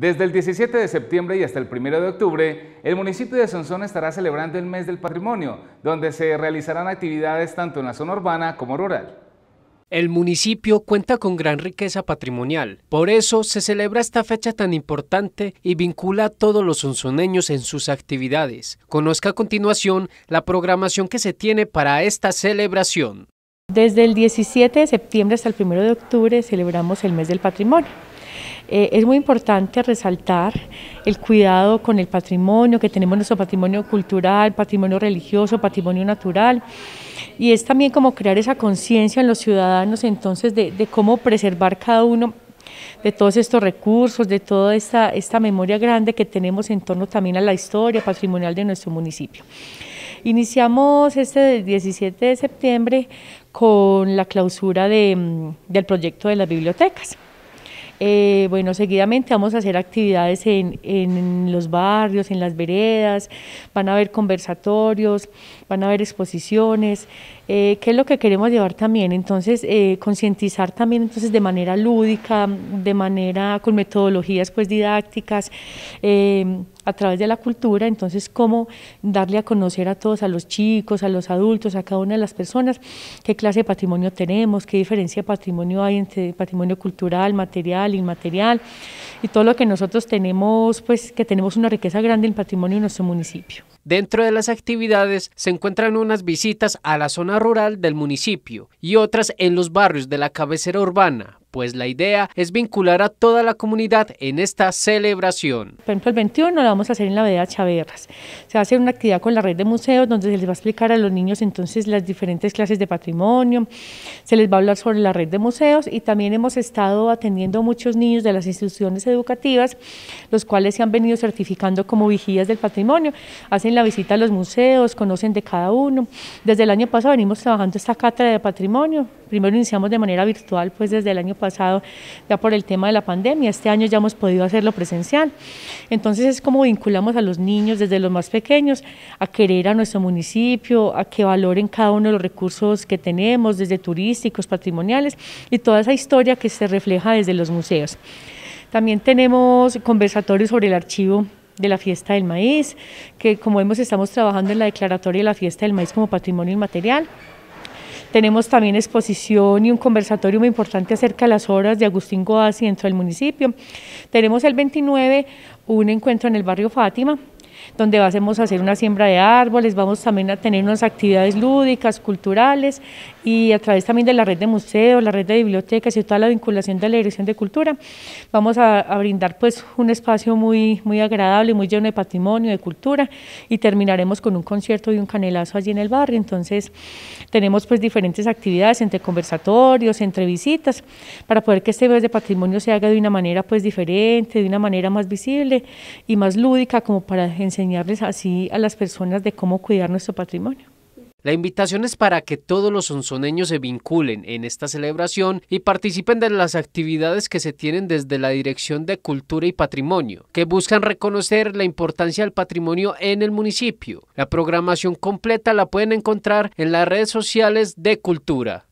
Desde el 17 de septiembre y hasta el 1 de octubre, el municipio de Sonsón estará celebrando el mes del patrimonio, donde se realizarán actividades tanto en la zona urbana como rural. El municipio cuenta con gran riqueza patrimonial, por eso se celebra esta fecha tan importante y vincula a todos los sonsoneños en sus actividades. Conozca a continuación la programación que se tiene para esta celebración. Desde el 17 de septiembre hasta el 1 de octubre celebramos el mes del patrimonio. Eh, es muy importante resaltar el cuidado con el patrimonio, que tenemos nuestro patrimonio cultural, patrimonio religioso, patrimonio natural, y es también como crear esa conciencia en los ciudadanos entonces de, de cómo preservar cada uno de todos estos recursos, de toda esta, esta memoria grande que tenemos en torno también a la historia patrimonial de nuestro municipio. Iniciamos este 17 de septiembre con la clausura de, del proyecto de las bibliotecas. Eh, bueno, seguidamente vamos a hacer actividades en, en, los barrios, en las veredas, van a haber conversatorios, van a haber exposiciones. Eh, ¿Qué es lo que queremos llevar también? Entonces, eh, concientizar también entonces de manera lúdica, de manera con metodologías pues didácticas, eh, a través de la cultura, entonces cómo darle a conocer a todos, a los chicos, a los adultos, a cada una de las personas, qué clase de patrimonio tenemos, qué diferencia de patrimonio hay entre patrimonio cultural, material, inmaterial, y todo lo que nosotros tenemos, pues que tenemos una riqueza grande en patrimonio en nuestro municipio. Dentro de las actividades se encuentran unas visitas a la zona rural del municipio y otras en los barrios de la cabecera urbana, pues la idea es vincular a toda la comunidad en esta celebración. Por ejemplo, el 21 lo vamos a hacer en la Veda Chaverras. Se va a hacer una actividad con la red de museos donde se les va a explicar a los niños entonces las diferentes clases de patrimonio, se les va a hablar sobre la red de museos y también hemos estado atendiendo a muchos niños de las instituciones educativas, los cuales se han venido certificando como vigías del patrimonio, hacen la visita a los museos, conocen de cada uno. Desde el año pasado venimos trabajando esta cátedra de patrimonio primero iniciamos de manera virtual, pues desde el año pasado, ya por el tema de la pandemia, este año ya hemos podido hacerlo presencial. Entonces es como vinculamos a los niños desde los más pequeños a querer a nuestro municipio, a que valoren cada uno de los recursos que tenemos, desde turísticos, patrimoniales y toda esa historia que se refleja desde los museos. También tenemos conversatorios sobre el archivo de la fiesta del maíz, que como vemos estamos trabajando en la declaratoria de la fiesta del maíz como patrimonio inmaterial. Tenemos también exposición y un conversatorio muy importante acerca de las obras de Agustín Goazzi dentro del municipio. Tenemos el 29 un encuentro en el barrio Fátima donde vamos a hacer una siembra de árboles, vamos también a tener unas actividades lúdicas, culturales y a través también de la red de museos, la red de bibliotecas y toda la vinculación de la Dirección de Cultura, vamos a, brindar pues un espacio muy, muy agradable, muy lleno de patrimonio, de cultura y terminaremos con un concierto y un canelazo allí en el barrio, entonces tenemos pues diferentes actividades entre conversatorios, entre visitas, para poder que este mes de patrimonio se haga de una manera pues diferente, de una manera más visible y más lúdica como para enseñarles así a las personas de cómo cuidar nuestro patrimonio. La invitación es para que todos los sonzoneños se vinculen en esta celebración y participen de las actividades que se tienen desde la Dirección de Cultura y Patrimonio, que buscan reconocer la importancia del patrimonio en el municipio. La programación completa la pueden encontrar en las redes sociales de Cultura.